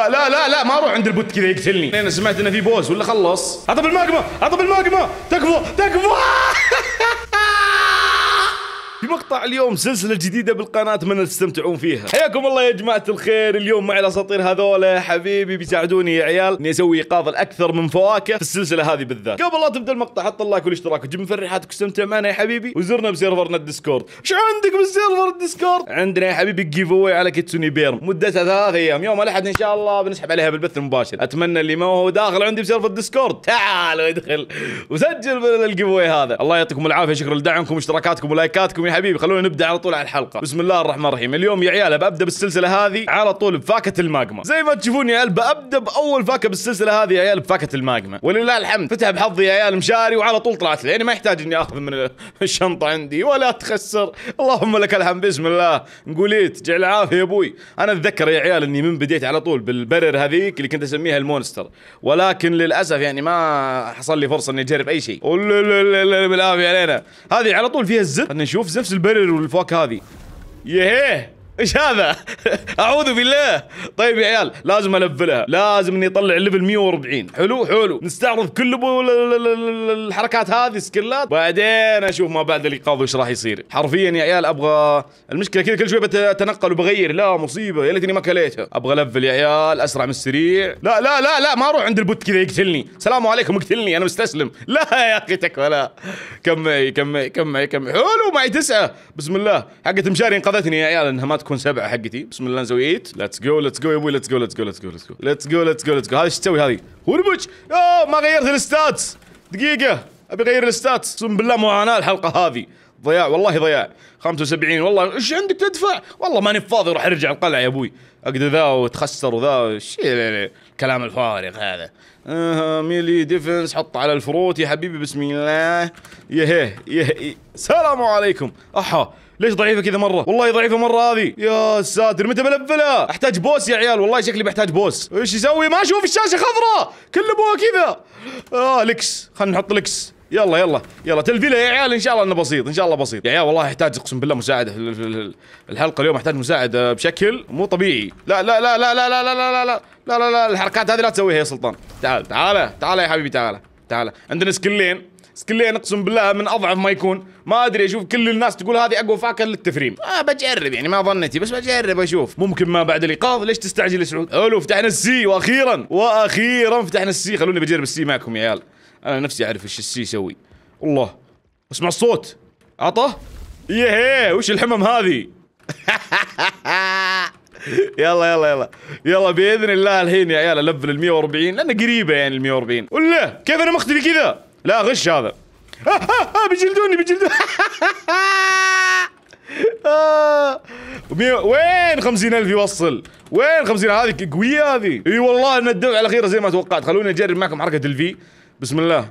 لا لا لا ما اروح عند البوت كذا يقتلني انا سمعت انه في بوس ولا خلص اطب الماقمه اطب الماقمه تكفى تكفى في مقطع اليوم سلسلة جديدة بالقناة من تستمتعون فيها حياكم الله يا جماعة الخير اليوم مع الأساطير هذولا حبيبي بيساعدوني يا عيال إني أسوي إيقاظ الأكثر من فواكه في السلسلة هذه بالذات قبل لا تبدأ المقطع حط اللايك والاشتراك وجيب مفرحاتك واستمتع معنا يا حبيبي وزرنا بسيرفرنا الديسكورد شو عندك بالسيرفر الديسكورد عندنا يا حبيبي جيف اواي على كيتسوني بيرم مدتها ثلاث ايام يوم الاحد ان شاء الله بنسحب عليها بالبث المباشر اتمنى اللي ما هو داخل عندي بسيرفر الديسكورد تعال وادخل وسجل بالجيف هذا الله يعطيكم العافيه شكرا لدعمكم واشتراكاتكم ولايكاتكم يا حبيبي خلونا نبدا على طول على الحلقه بسم الله الرحمن الرحيم اليوم يا عيال ببدا بالسلسله هذه على طول بفاكهه الماجما زي ما تشوفون يا عيال ببدا باول فاكهه بالسلسله هذه يا عيال بفاكهه الماجما ولله الحمد فتح بحظي يا عيال مشاري وعلى طول طلعت لي يعني ما يحتاج اني اخذ من الشنطه عندي ولا تخسر اللهم لك الحمد بسم الله نقوليت جعل العافيه يا ابوي انا اتذكر يا عيال اني من بديت على طول بالبرر هذيك اللي كنت اسميها المونستر ولكن للاسف يعني ما حصل لي فرصه اني اجرب اي شيء بالعافيه علينا هذه على طول فيها الزر خلينا نشوف نفس نفس البرر والفواكه هذه يهيه ايش هذا؟ اعوذ بالله طيب يا عيال لازم الفلها لازم اني اطلع ليفل 140 حلو حلو نستعرض كل الحركات هذه سكلات بعدين اشوف ما بعد الايقاظ وش راح يصير حرفيا يا عيال ابغى المشكله كذا كل شوي بتنقل وبغير لا مصيبه يا ليتني ما كليتها ابغى لفل يا عيال اسرع من السريع لا لا لا لا ما اروح عند البوت كذا يقتلني السلام عليكم اقتلني انا مستسلم لا يا اخي تكفى لا كم معي كم معي كم معي كم حلو معي تسعه بسم الله حقت مشاري انقذتني يا عيال انها ما تكون سبعه حقتي بسم الله نسوي ايت ليتس جو ليتس جو يا ابوي ليتس جو ليتس جو ليتس جو ليتس جو ليتس جو ليتس جو ليتس جو هذه ايش تسوي هذه؟ وربج اوه ما غيرت الستاتس دقيقه ابي اغير الستاتس اقسم بالله معاناه الحلقه هذه ضياع والله ضياع 75 والله ايش عندك تدفع؟ والله ماني فاضي راح ارجع القلعه يا ابوي اقدر ذا وتخسر وذا ايش الكلام الفارغ هذا اها ميلي ديفنس حط على الفروت يا حبيبي بسم الله يهيه يهيه السلام عليكم احا ليش ضعيفه كذا مره والله ضعيفه مره هذه يا ساتر متى بلفلها احتاج بوس يا عيال والله شكلي بحتاج بوس ايش يسوي ما اشوف الشاشه خضراء كل ابوها كذا اه لكس خلينا نحط لكس يلا يلا يلا تلفيله يا عيال ان شاء الله انه بسيط ان شاء الله بسيط يا عيال والله احتاج اقسم بالله مساعده الحلقه اليوم احتاج مساعده بشكل مو طبيعي لا لا لا لا لا لا لا لا لا لا لا لا الحركات هذه لا تسويها يا سلطان تعال تعال تعال يا حبيبي تعال تعال عندنا سكلين اسكلين اقسم بالله من اضعف ما يكون ما ادري اشوف كل الناس تقول هذه اقوى فاكهه للتفريم آه بجرب يعني ما ظنتي بس بجرب اشوف ممكن ما بعد الايقاظ ليش تستعجل يا سعود الو فتحنا السي واخيرا واخيرا فتحنا السي خلوني بجرب السي معكم يا عيال انا نفسي اعرف ايش السي يسوي الله اسمع الصوت عطه يهي وش الحمم هذه يلا يلا يلا يلا باذن الله الحين يا عيال الف ال 140 لانه قريبه يعني ال 140 ولا كيف انا مختفي كذا لا غش هذا بيجلدوني بيجلدوني وين خمسين ألف يوصل وين خمسين هذه قوية هذه اي والله ان الدفعة الأخيرة زي ما توقعت خلوني أجرب معكم حركة الفي بسم الله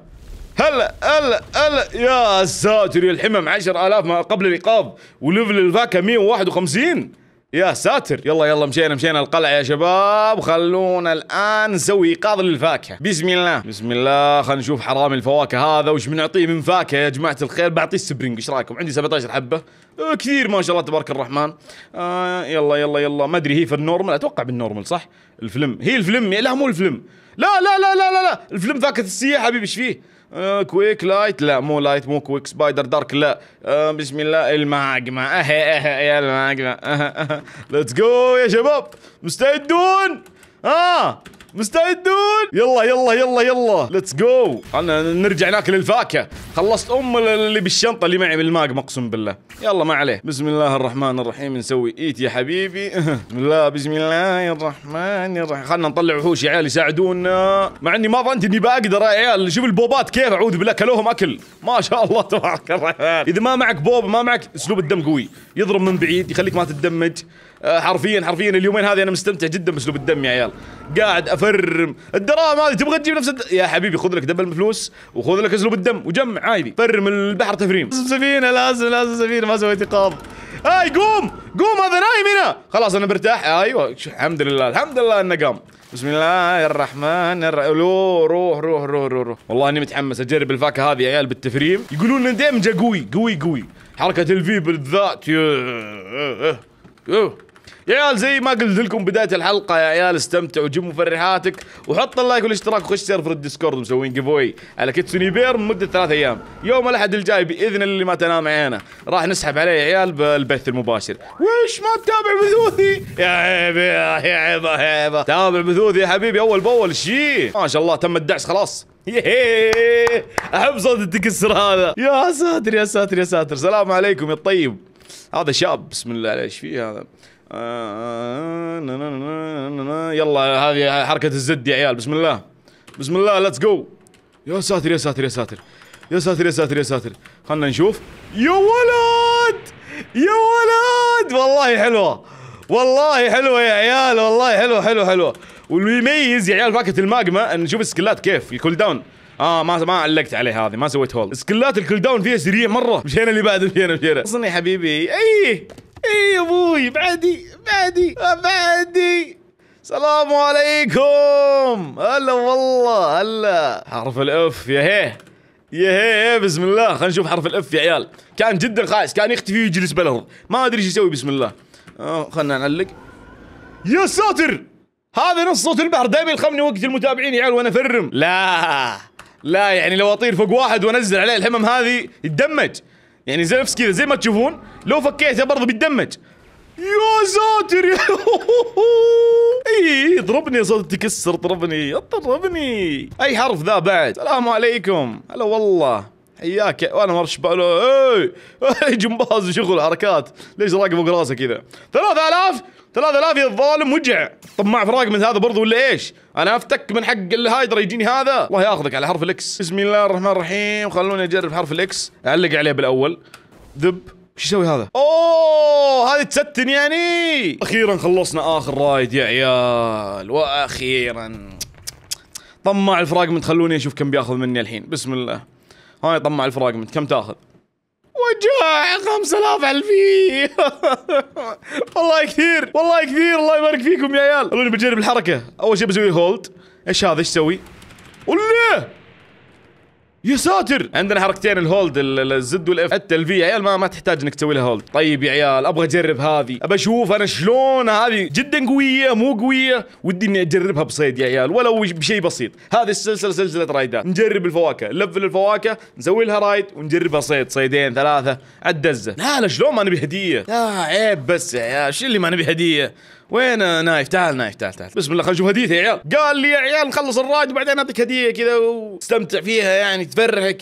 هلا هلا هلا يا ساتر الحمم 10000 ما قبل الإيقاف وليفل الفاكهة 151 يا ساتر يلا يلا مشينا مشينا القلعة يا شباب خلونا الآن نسوي إيقاظ للفاكهة بسم الله بسم الله خلينا نشوف حرامي الفواكه هذا وش بنعطيه من فاكهة يا جماعة الخير بعطيه سبرينج ايش رايكم عندي 17 حبة أه، كثير ما شاء الله تبارك الرحمن آه يلا يلا يلا ما أدري هي في النورمال أتوقع بالنورمال صح الفلم هي الفلم لا مو الفلم لا لا لا لا لا, لا. الفلم فاكهة السياحة حبيبي ايش فيه كويك آه، لايت لا مو لايت مو كويك سبايدر دارك لا آه، بسم الله المعجمة أه،, اه اه يا المعجمة ليتس جو يا شباب مستعدون اه مستعدون يلا يلا يلا يلا ليتس جو خلنا نرجع ناكل الفاكهه خلصت ام اللي بالشنطه اللي معي بالماق اقسم بالله يلا ما عليه بسم الله الرحمن الرحيم نسوي ايت يا حبيبي بسم الله بسم الله الرحمن الرحيم خلنا نطلع وحوش يا عيال يساعدونا مع اني ما ظنت اني بقدر يا عيال شوف البوبات كيف اعوذ بالله كلوهم اكل ما شاء الله تبارك الرحمن اذا ما معك بوب ما معك اسلوب الدم قوي يضرب من بعيد يخليك ما تتدمج آه، حرفيا حرفيا اليومين هذه انا مستمتع جدا باسلوب الدم يا عيال قاعد افرم الدراهم هذه تبغى تجيب نفس الد... يا حبيبي خذ لك دبل فلوس وخذ لك اسلوب الدم وجمع عادي فرم البحر تفريم سفينه لازم لازم سفينه ما سويت ايقاظ هاي قوم قوم هذا نايم هنا خلاص انا برتاح ايوه الحمد لله الحمد لله انه قام بسم الله الرحمن الرحيم روح روح روح روح, روح. والله اني متحمس اجرب الفاكهه هذه يا عيال بالتفريم يقولون ان دمجه قوي قوي قوي حركه الفي بالذات يوه. يوه. يا عيال زي ما قلت لكم بدايه الحلقه يا عيال استمتعوا جيبوا مفرحاتك وحط اللايك والاشتراك وخش سيرفر الديسكورد مسوين واي على كيتسوني بير مده ثلاث ايام يوم الاحد الجاي باذن اللي ما تنام عينه راح نسحب عليه يا عيال بالبث المباشر وش ما تتابع بثوثي يا عيبة يا عيبة يا عيبة تابع بثوثي يا حبيبي اول باول شي ما شاء الله تم الدعس خلاص يهيه. احب صوت التكسر هذا يا ساتر يا ساتر يا ساتر سلام عليكم يا الطيب هذا شاب بسم الله عليه ايش فيه هذا يلا هذه حركة الزد يا عيال بسم الله بسم الله ليتس جو يا ساتر يا ساتر يا ساتر يا ساتر يا ساتر يا ساتر خلنا نشوف يا ولد يا ولد والله حلوة والله حلوة يا عيال والله حلوة حلوة حلوة واللي يميز يا عيال فاكهه الماجما ان نشوف السكلات كيف الكول داون اه ما ما علقت عليه هذه ما سويت هول سكلات الكول داون فيها سريع مره مشينا اللي بعده مشينا مشينا اصلا يا حبيبي اي اي ابوي بعدي بعدي بعدي السلام عليكم هلا والله هلا حرف الاف يا هي يا هي بسم الله خلينا نشوف حرف الاف يا عيال كان جدا خايس كان يختفي ويجلس بالارض ما ادري ايش يسوي بسم الله خلنا نعلق يا ساتر هذا نص صوت البحر دائما يلخمني وقت المتابعين يا عيال وانا افرم لا لا يعني لو اطير فوق واحد وانزل عليه الحمم هذه يتدمج يعني زي نفس كذا زي ما تشوفون لو فكيتها برضه بيتدمج يا ساتر يا اي يا صوت تكسر اضربني اضربني اي حرف ذا بعد السلام عليكم هلا والله حياك وانا مرش بالو اي جمباز وشغل حركات ليش راقب فوق راسه كذا 3000 3000 يا الظالم وجع طماع فراق من هذا برضه ولا ايش؟ انا افتك من حق الهايدرا يجيني هذا الله ياخذك على حرف الاكس بسم الله الرحمن الرحيم خلوني اجرب حرف الاكس اعلق عليه بالاول ذب شو يسوي هذا؟ اوه هذه تستن يعني اخيرا خلصنا اخر رايد يا عيال واخيرا طماع الفراجمنت خلوني اشوف كم بياخذ مني الحين بسم الله هاي طماع الفراجمنت كم تاخذ؟ وجع 5000 الفي والله كثير والله كثير الله يبارك فيكم يا عيال خلوني بجرب الحركه اول شيء بسوي هولد ايش هذا ايش اسوي؟ ولا يا ساتر عندنا حركتين الهولد الزد والاف حتى الفي يا عيال ما, ما تحتاج انك تسوي لها هولد طيب يا عيال ابغى اجرب هذه ابى اشوف انا شلون هذه جدا قويه مو قويه ودي اني اجربها بصيد يا عيال ولو بشيء بسيط هذه السلسله سلسله رايدات نجرب الفواكه نلفل الفواكه نسوي لها رايد ونجربها صيد صيدين ثلاثه عالدزه لا لا شلون ما نبي هديه لا عيب بس يا عيال شو اللي ما نبي هديه وين نايف تعال نايف تعال تعال بسم الله خلينا نشوف هديتي يا عيال قال لي يا عيال نخلص الرايد وبعدين اعطيك هديه كذا واستمتع فيها يعني تفرحك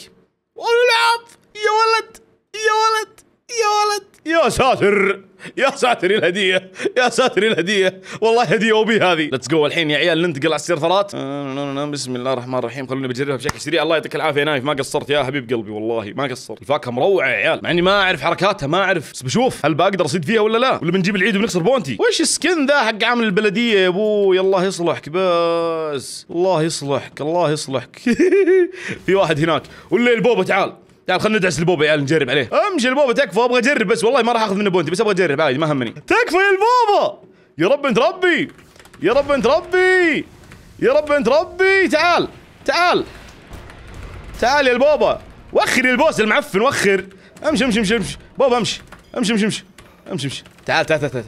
والعب يا ولد يا ولد يا ولد يا ساتر يا ساتر الهديه يا ساتر الهديه والله هديه وبي هذه ليتس جو الحين يا عيال ننتقل على السيرفرات آه، بسم الله الرحمن الرحيم خلوني بجربها بشكل سريع الله يعطيك العافيه نايف ما قصرت يا حبيب قلبي والله ما قصرت الفاكهه مروعه يا عيال مع اني ما اعرف حركاتها ما اعرف بس بشوف هل بقدر اصيد فيها ولا لا ولا بنجيب العيد وبنخسر بونتي وش السكن ذا حق عامل البلديه يا ابوي الله يصلحك بس الله يصلحك الله يصلحك في واحد هناك والليل بوبا تعال تعال خلينا ندعس البوبا يا عيال نجرب عليه امشي البوبه تكفى ابغى اجرب بس والله ما راح اخذ منه بونتي بس ابغى اجرب عادي ما همني تكفى يا البوبه يا رب انت ربي يا رب انت ربي يا رب انت ربي تعال تعال تعال يا البوبا وخر البوس المعفن وخر امشي امشي امشي امشي بوبا امشي امشي امشي امشي امشي امشي تعال تعال تعال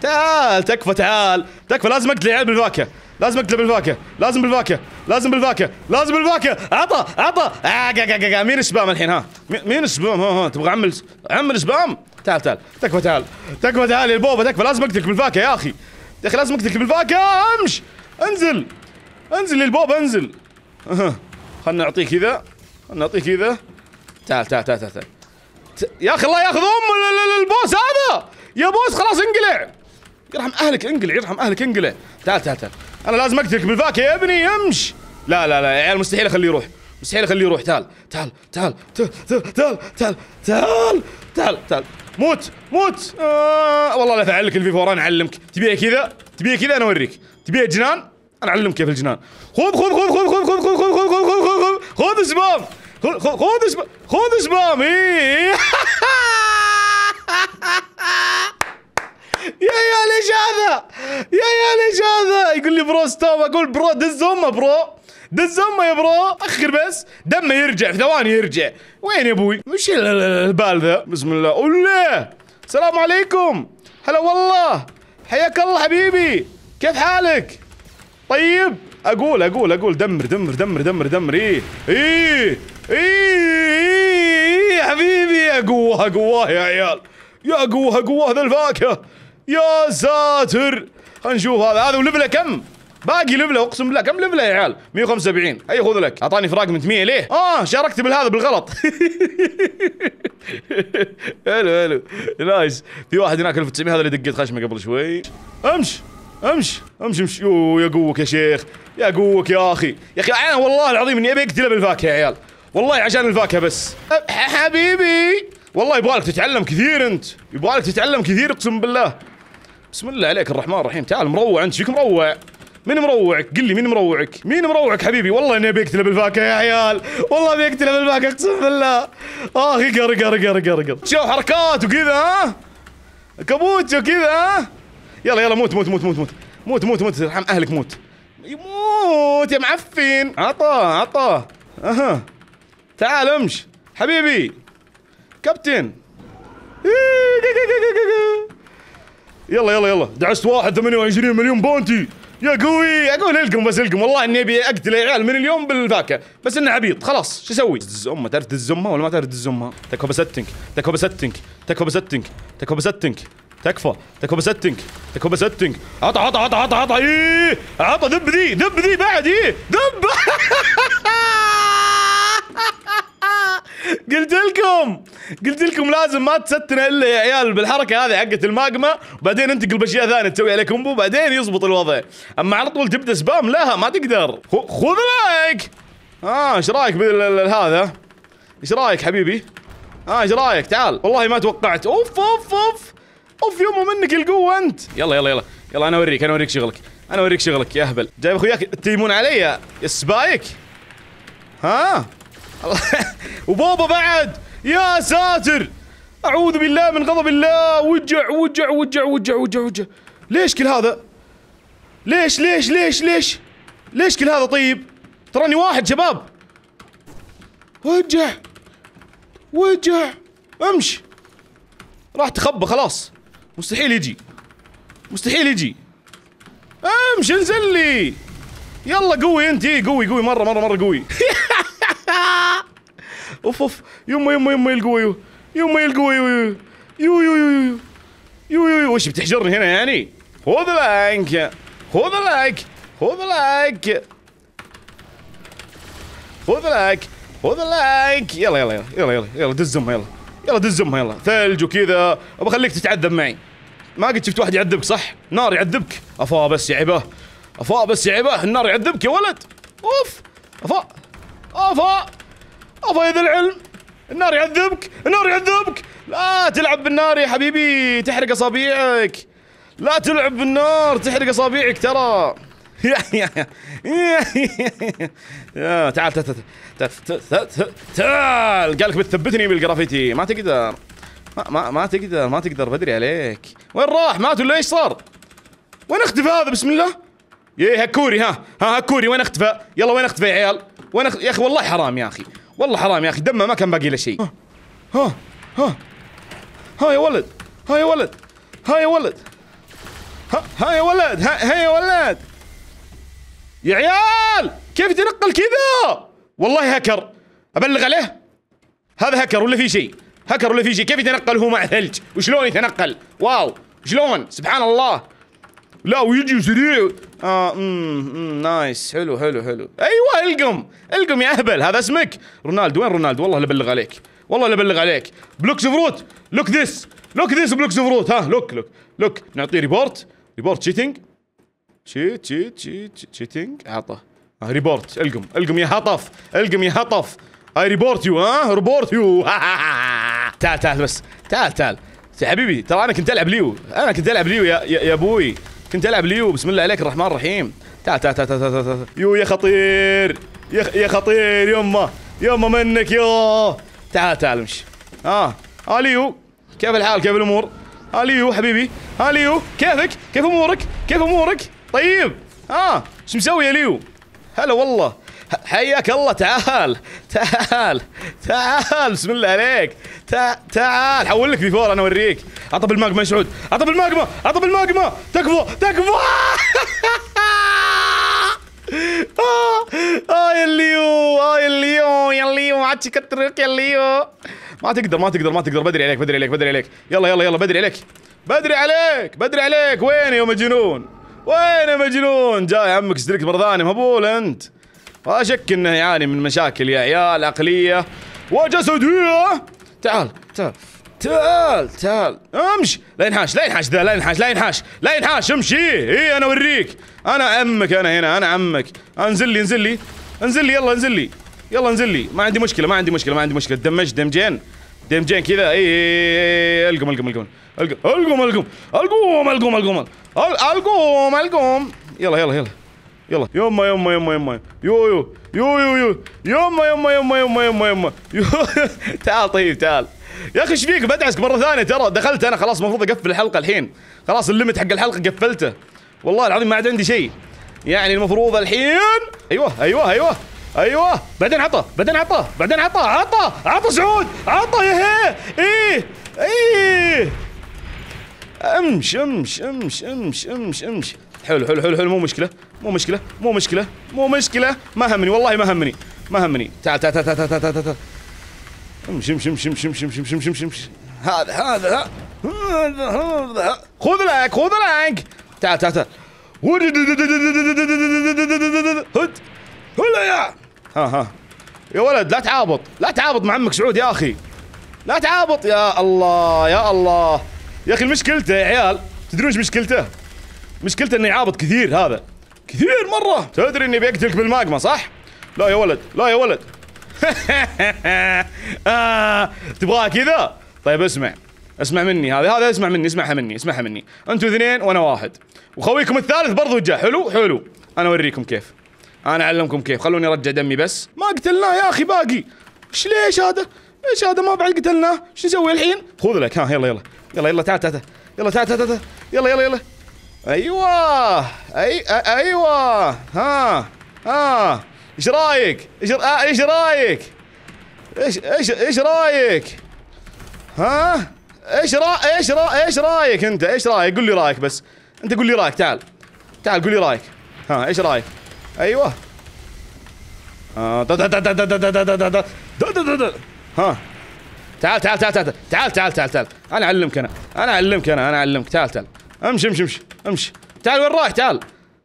تعال تكفى تعال تكفى لازم اقتل العيال بالفاكهه لازم اقتله بالفاكهه لازم بالفاكهه لازم بالفاكهه لازم بالفاكهه عطى عطى آه، مين الشبام الحين ها مين الشبام ها ها تبغى عمل عمل شبام تعال تعال تكفى تعال تكفى تعال يا البوبه تكفى لازم اقتلك بالفاكهه يا اخي يا اخي لازم اقتلك بالفاكهه امش انزل انزل يا البوبه انزل خلنا نعطيه كذا خلنا نعطيه كذا تعال تعال تعال تعال, تعال. يا اخي الله ياخذ ام البوس هذا يا بوس خلاص انقلع يرحم اهلك انقلع يرحم اهلك انقلع تعال تعال تعال انا لازم اقتلك بالفاكهه يا ابني امش لا لا لا يا عيال مستحيل اخليه يروح مستحيل اخليه يروح تعال تعال تعال تعال تعال تعال تعال تعال موت موت آه والله لا افعلك الفي 4 انا اعلمك تبيها كذا تبيها كذا انا اوريك تبيها جنان انا اعلمك كيف الجنان خذ خذ خذ خذ خذ خذ خذ خذ خذ خذ خذ خذ خذ خذ خذ خذ خذ خذ خذ اي ايش هذا يقول لي برو ستوب اقول برو دز امه برو دز امه يا برو اخر بس دمه يرجع في ثواني يرجع وين يا ابوي وش البال ذا بسم الله اوله السلام عليكم هلا والله حياك الله حبيبي كيف حالك طيب اقول اقول اقول دمر دمر دمر دمر دمر ايه ايه ايه, يا إيه. حبيبي يا قوه قوه يا عيال يا قوه قوه ذا الفاكهه يا ساتر خلينا نشوف هذا هذا وليفله كم؟ باقي لفله اقسم بالله كم لفله يا عيال 175 اي خذ لك اعطاني فراق من 100 ليه اه شاركت بالهذا بالغلط حلو حلو نايس في واحد هناك 1900 هذا اللي دقيت خشمه قبل شوي امش امش امش امش يو يا قوك يا شيخ يا قوك يا اخي يا اخي انا والله العظيم اني ابي اقتله بالفاكهه يا عيال والله عشان الفاكهه بس حبيبي والله يبغالك تتعلم كثير انت يبغالك تتعلم كثير اقسم بالله بسم الله عليك الرحمن الرحيم تعال مروع انت شيك مروع مين مروعك؟ قل لي مين مروعك؟ مين مروعك حبيبي؟ والله اني بقتله بالفاكهه يا عيال، والله بقتله بالفاكهه اقسم بالله. اخ آه، قر قر قر قر قر شوف حركات وكذا ها؟ كابوتشو كذا ها؟ يلا يلا موت موت موت موت موت موت موت موت ارحم اهلك موت. يموت يا معفن. عطاه عطاه. اها. تعال امش حبيبي. كابتن. إيه، يلا يلا يلا دعست واحد 28 مليون بونتي يا قوي اقول القم بس القم والله اني ابي اقتل العيال من اليوم بالفاكهه بس انه عبيط خلاص شو اسوي؟ دز امه تعرف دز ولا ما تعرف دز تكفى بستنك تكفى بستنك تكفى بستنك تكفى بستنك تكفى تكفى بستنك تكفى بستنك عطى عطى عطى عطى عطى ايه عطى ذب ذي ذب ذي بعد ايه ذب قلت لكم قلت لكم لازم ما تستنا الا يا عيال بالحركه هذه حقت الماجما وبعدين انتقل باشياء ثانيه تسوي عليه كومبو وبعدين يزبط الوضع اما على طول تبدا سبام لا ما تقدر خذ لايك اه ايش رايك بهذا ايش رايك حبيبي اه ايش رايك تعال والله ما توقعت اوف اوف اوف اوف يمه منك القوه انت يلا يلا يلا يلا انا اوريك انا اوريك شغلك انا اوريك شغلك يا اهبل جايب اخوياك تيمون علي يا سبايك ها وبوبا بعد يا ساتر اعوذ بالله من غضب الله وجع وجع وجع وجع وجع وجع ليش كل هذا ليش ليش ليش ليش ليش كل هذا طيب تراني واحد شباب وجع وجع امش راح تخبى خلاص مستحيل يجي مستحيل يجي امش انزل لي يلا قوي انت قوي قوي مره مره مره قوي اوف اوف يما يما يما القويو يما القويو يو يو يو يو يو يو وش بتحجرني هنا يعني خذ لايك خذ لايك خذ لايك خذ لايك خذ لايك يلا يلا يلا يلا يلا يلا دز امها يلا يلا دز امها يلا ثلج وكذا وبخليك تتعذب معي ما قد شفت واحد يعذبك صح؟ نار يعذبك افا بس يا عباه افا بس يا عباه النار يعذبك يا ولد اوف افا افا ابا ذا العلم النار يعذبك النار يعذبك لا تلعب بالنار يا حبيبي تحرق اصابيعك لا تلعب بالنار تحرق اصابيعك ترى تعال تعال تعال تعال قال لك بتثبتني بالجرافيتي ما تقدر ما ما, ما تقدر ما تقدر بدري عليك وين راح مات ولا ايش صار؟ وين اختفى هذا بسم الله؟ يا هكوري ها ها هكوري وين اختفى؟ يلا وين اختفى يا عيال؟ وين يا اخي والله حرام يا اخي والله حرام يا اخي دمه ما كان باقي له شيء ها ها ها يا ولد ها يا ولد ها يا ولد ها, يا ولد ها, ها يا ولد يا عيال كيف تنقل كذا والله هكر ابلغ عليه هذا هكر ولا في شيء هكر ولا في شيء كيف يتنقل هو مع ثلج وشلون يتنقل واو شلون سبحان الله لا ويجي سريع اه امم امم نايس حلو حلو حلو ايوه القم القم يا اهبل هذا اسمك رونالدو وين رونالدو والله لا ابلغ عليك والله لا ابلغ عليك بلوكس فروت لوك ذس لوك ذس بلوكس فروت ها لوك لوك لوك نعطيه ريبورت ريبورت شيتنج شيت شيت شيت شيتنج عطى آه ريبورت القم القم يا هطف القم يا هطف اي ريبورت يو ها ريبورت يو تعال تعال بس تعال تعال يا حبيبي ترى انا كنت العب ليو انا كنت العب ليو يا يا, يا ابوي كنت العب ليو بسم الله عليك الرحمن الرحيم تعال تعال تعال تعال تعال يو يا خطير يا يا خطير يمه يمه منك يا تعال تعال امشي اه اه اليو كيف الحال كيف الامور اليو آه، حبيبي ها آه، ليو كيفك كيف امورك كيف امورك طيب اه شو مسوي يا ليو هلا والله حياك الله تعال تعال تعال بسم الله عليك تعال, تعال. حول لك بيفور انا اوريك عطب الماجما يا سعود عطب الماجما عطب الماجما تكفى تكفى آه،, اه يا ليو اه يا ليو يا ليو عاد تكترك يا ليو ما تقدر ما تقدر ما تقدر بدري عليك بدري عليك بدري عليك يلا يلا يلا بدري عليك بدري عليك بدري عليك وين يا مجنون وين يا مجنون جاي عمك مره برضاني مهبول انت اشك انه يعاني من مشاكل يا عيال عقليه وجسديه تعال تعال تعال تعال امش لا ينحاش لا ينحاش ذا لا ينحاش لا ينحاش لا ينحاش امشي اي انا اوريك انا عمك انا هنا انا عمك انزل لي انزل لي انزل لي يلا انزل لي يلا انزل لي ما عندي مشكله ما عندي مشكله ما عندي مشكله دمج دمجين دمجين كذا اي القم القم القم القم القم القم القم القم القم القم يلا يلا يلا يلا يما يما يما يما يو يو يو يو يو يما يما يما يما يما يما تعال طيب تعال يا اخي ايش فيك بدعسك مره ثانيه ترى دخلت انا خلاص المفروض اقفل الحلقه الحين خلاص الليمت حق الحلقه قفلته والله العظيم ما عاد عندي شيء يعني المفروض الحين ايوه ايوه ايوه ايوه بعدين عطى بعدين عطى بعدين عطى عطى عطى سعود عطى يا هي ايه ايه امش امش امش امش امش امش حلو حلو حلو حلو مو مشكله مو مشكله مو مشكله مو مشكله ما همني والله ما همني ما همني تعال تعال تعال تعال تعال تعال تعال امشي امشي امشي امشي امشي امشي امشي امشي امشي هذا هذا هذا خذ لك خذ لك تعال تعال تعال هد هلا يا ها ها يا ولد لا تعابط لا تعابط مع عمك سعود يا اخي لا تعابط يا الله يا الله يا اخي مشكلته يا عيال تدرون ايش مشكلته؟ مشكلته انه يعابط كثير هذا كثير مره تدري اني بيقتلك بالماجما صح لا يا ولد لا يا ولد آه، تبغاها كذا طيب اسمع اسمع مني هذا هذا اسمع مني اسمعها مني اسمعها مني انتوا اثنين وانا واحد وخويكم الثالث برضو جاء حلو حلو انا اوريكم كيف انا اعلمكم كيف خلوني ارجع دمي بس ما قتلناه يا اخي باقي ايش ليش هذا ايش هذا ما بعد قتلناه ايش نسوي الحين خذ لك ها يلا يلا يلا يلا تعال تعال يلا تعال تعال يلا يلا يلا ايوه اي ايوه ها ها ايش رايك؟ ايش ايش رايك؟ ايش ايش ايش رايك؟ ها؟ ايش را ايش را ايش رايك انت؟ ايش رايك؟ قول لي رايك بس. انت قول لي رايك تعال. تعال قول لي رايك. ها ايش رايك؟ ايوه. ها تعال تعال تعال تعال تعال تعال تعال تعال انا اعلمك انا انا اعلمك انا انا اعلمك تعال تعال امشي امشي امشي امشي تعال وين رايح تعال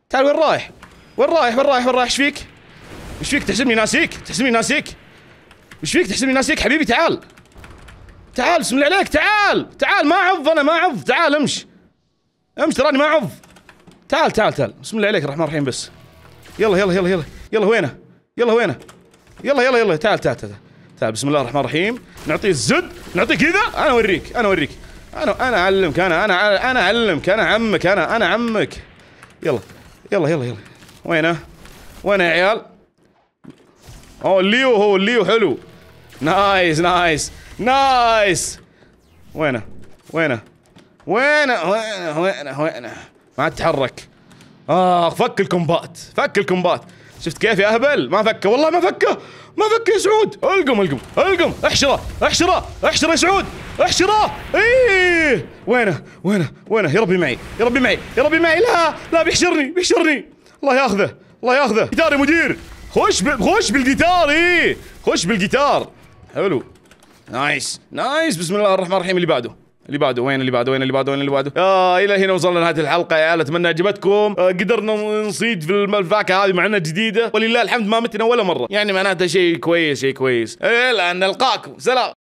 تعال وين رايح وين رايح وين رايح وين رايح ايش فيك؟ ايش فيك تحسبني ناسيك؟ تحسبني ناسيك؟ ايش فيك تحسبني ناسيك حبيبي تعال تعال بسم الله عليك تعال تعال ما عض انا ما عض تعال امشي امشي تراني ما عض تعال تعال تعال بسم الله عليك الرحمن الرحيم بس يلا يلا يلا يلا يلا وينه؟ يلا وينه؟ يلا يلا يلا تعال تعال تعال تعال بسم الله الرحمن الرحيم نعطيه الزد نعطيه كذا انا اوريك انا اوريك انا انا اعلمك انا انا انا اعلمك انا عمك انا انا عمك يلا يلا يلا يلا وينه؟ وينه يا عيال؟ اوه ليو هو ليو حلو نايس نايس نايس وينه؟ وينه؟ وينه؟ وينه؟ وينه؟ وينه؟ ما عاد تحرك اخ فك الكومبات فك الكومبات شفت كيف يا اهبل ما فكه والله ما فكه ما فكه يا سعود القم القم القم احشره احشره احشره يا سعود احشره ايه وينه وينه وينه يا ربي معي يا ربي معي يا ربي معي لا لا بيحشرني بيحشرني الله ياخذه الله ياخذه جيتار يا مدير خش ب... خش بالجيتار ايه خش بالجيتار حلو نايس نايس بسم الله الرحمن الرحيم اللي بعده اللي بعده وين اللي بعده وين اللي بعده وين اللي بعده يا الى هنا وصلنا لنهايه الحلقه يا عيال اتمنى عجبتكم آه قدرنا نصيد في الفاكهه هذه مع انها جديده ولله الحمد ما متنا ولا مره يعني معناتها شيء كويس شيء كويس الى ان نلقاكم سلام